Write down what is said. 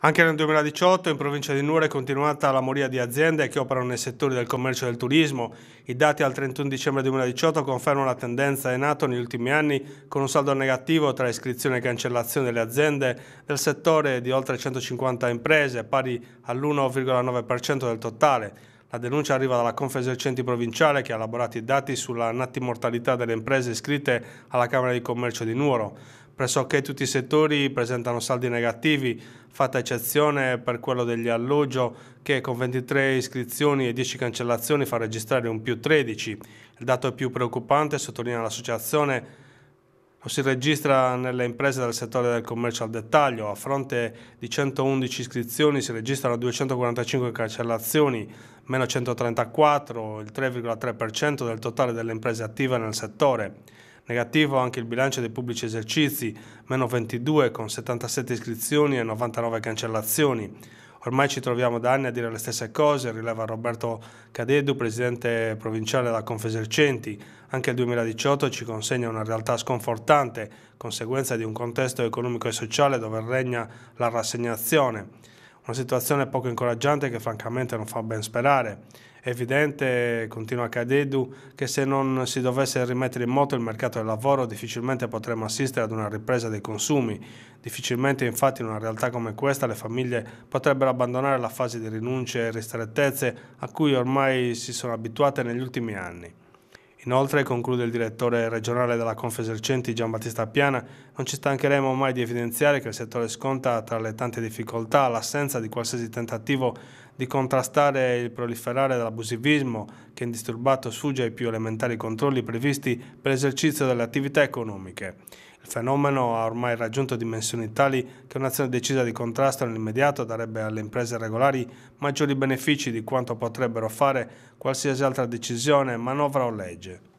Anche nel 2018 in provincia di Nuoro è continuata la moria di aziende che operano nei settori del commercio e del turismo. I dati al 31 dicembre 2018 confermano la tendenza è nata negli ultimi anni con un saldo negativo tra iscrizione e cancellazione delle aziende del settore di oltre 150 imprese, pari all'1,9% del totale. La denuncia arriva dalla Confesercenti provinciale che ha elaborato i dati sulla natimortalità delle imprese iscritte alla Camera di Commercio di Nuoro pressoché tutti i settori presentano saldi negativi, fatta eccezione per quello degli alloggio che con 23 iscrizioni e 10 cancellazioni fa registrare un più 13. Il dato più preoccupante, sottolinea l'associazione, lo si registra nelle imprese del settore del commercio al dettaglio. A fronte di 111 iscrizioni si registrano 245 cancellazioni, meno 134, il 3,3% del totale delle imprese attive nel settore. Negativo anche il bilancio dei pubblici esercizi, meno 22 con 77 iscrizioni e 99 cancellazioni. Ormai ci troviamo da anni a dire le stesse cose, rileva Roberto Cadedu, presidente provinciale della Confesercenti. Anche il 2018 ci consegna una realtà sconfortante, conseguenza di un contesto economico e sociale dove regna la rassegnazione. Una situazione poco incoraggiante che francamente non fa ben sperare. È evidente, continua Cadedu, che se non si dovesse rimettere in moto il mercato del lavoro difficilmente potremmo assistere ad una ripresa dei consumi. Difficilmente infatti in una realtà come questa le famiglie potrebbero abbandonare la fase di rinunce e ristrettezze a cui ormai si sono abituate negli ultimi anni. Inoltre, conclude il direttore regionale della Confesercenti Giambattista Piana, non ci stancheremo mai di evidenziare che il settore sconta tra le tante difficoltà l'assenza di qualsiasi tentativo di contrastare il proliferare dell'abusivismo che indisturbato sfugge ai più elementari controlli previsti per l'esercizio delle attività economiche. Il fenomeno ha ormai raggiunto dimensioni tali che un'azione decisa di contrasto nell'immediato darebbe alle imprese regolari maggiori benefici di quanto potrebbero fare qualsiasi altra decisione, manovra o legge.